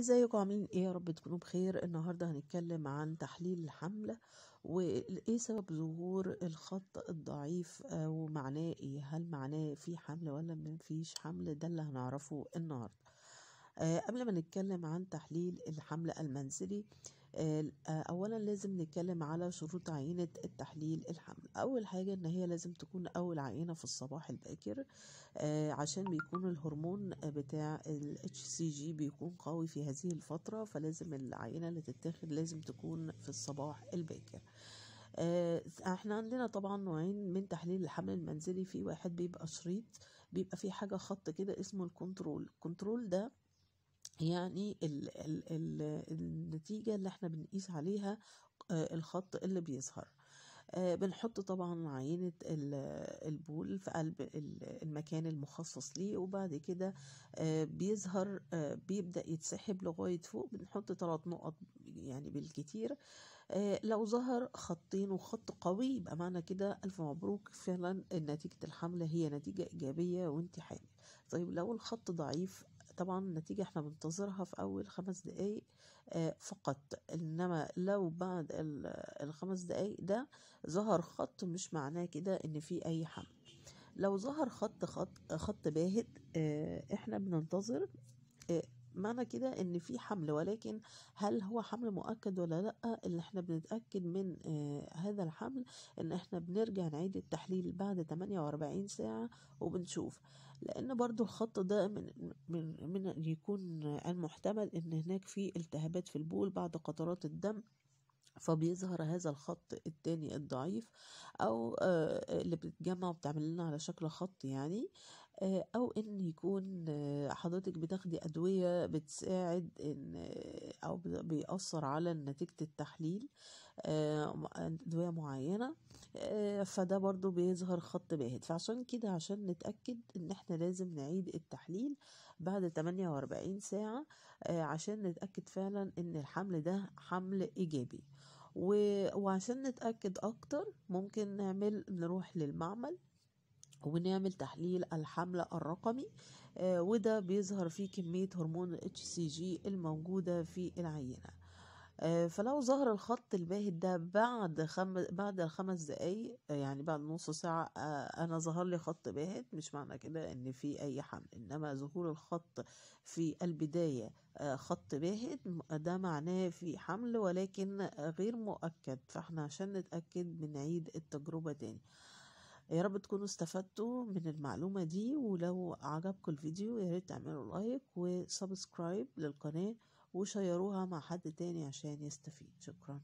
ازيكم عاملين ايه يا رب تكونوا بخير النهارده هنتكلم عن تحليل الحمل وايه سبب ظهور الخط الضعيف او آه، معناه ايه هل معناه في حمل ولا مفيش حمل ده اللي هنعرفه النهارده أه قبل ما نتكلم عن تحليل الحمل المنزلي آه، اولا لازم نتكلم على شروط عينة التحليل الحمل اول حاجة ان هي لازم تكون اول عينة في الصباح الباكر آه، عشان بيكون الهرمون بتاع ال HCG بيكون قوي في هذه الفترة فلازم العينة اللي تتاخد لازم تكون في الصباح الباكر آه، احنا عندنا طبعا نوعين من تحليل الحمل المنزلي في واحد بيبقى شريط بيبقى في حاجة خط كده اسمه الكنترول الكنترول ده يعني الـ الـ الـ النتيجة اللي احنا بنقيس عليها آه، الخط اللي بيظهر آه، بنحط طبعا عينة البول في قلب المكان المخصص ليه وبعد كده آه، بيظهر بيبدأ يتسحب لغاية فوق بنحط ثلاث نقط يعني بالكتير لو ظهر خطين وخط قوي يبقى معنى كده ألف مبروك فعلا نتيجة الحملة هي نتيجة إيجابية وانت حامل طيب لو الخط ضعيف طبعا النتيجة احنا بننتظرها في أول خمس دقايق آه، فقط إنما لو بعد الخمس دقايق ده ظهر خط مش معناه كده إن في أي حمل لو ظهر خط خط خط باهت آه، احنا بننتظر آه، معنى كده ان في حمل ولكن هل هو حمل مؤكد ولا لا اللي احنا بنتاكد من آه هذا الحمل ان احنا بنرجع نعيد التحليل بعد 48 ساعه وبنشوف لان برضو الخط ده من من, من يكون المحتمل ان هناك في التهابات في البول بعد قطرات الدم فبيظهر هذا الخط التاني الضعيف او آه، اللي بتتجمع وبتعمل لنا على شكل خط يعني آه، او ان يكون آه، حضرتك بتاخدي ادويه بتساعد ان آه، او بيأثر على نتيجه التحليل ادويه معينه فده برضو بيظهر خط باهت فعشان كده عشان نتاكد ان احنا لازم نعيد التحليل بعد 48 ساعه عشان نتاكد فعلا ان الحمل ده حمل ايجابي وعشان نتاكد اكتر ممكن نعمل نروح للمعمل ونعمل تحليل الحمل الرقمي آه، وده بيظهر فيه كمية هرمون ال HCG الموجودة في العينة آه، فلو ظهر الخط الباهت ده بعد خم... بعد خمس دقايق آه، يعني بعد نص ساعة أنا ظهر لي خط باهت مش معنى كده إن في أي حمل إنما ظهور الخط في البداية خط باهت ده معناه في حمل ولكن غير مؤكد فإحنا عشان نتأكد بنعيد التجربة تاني يا رب تكونوا استفدتوا من المعلومة دي ولو عجبكم الفيديو يا ريت تعملوا لايك وسبسكرايب للقناة وشيروها مع حد تاني عشان يستفيد شكرا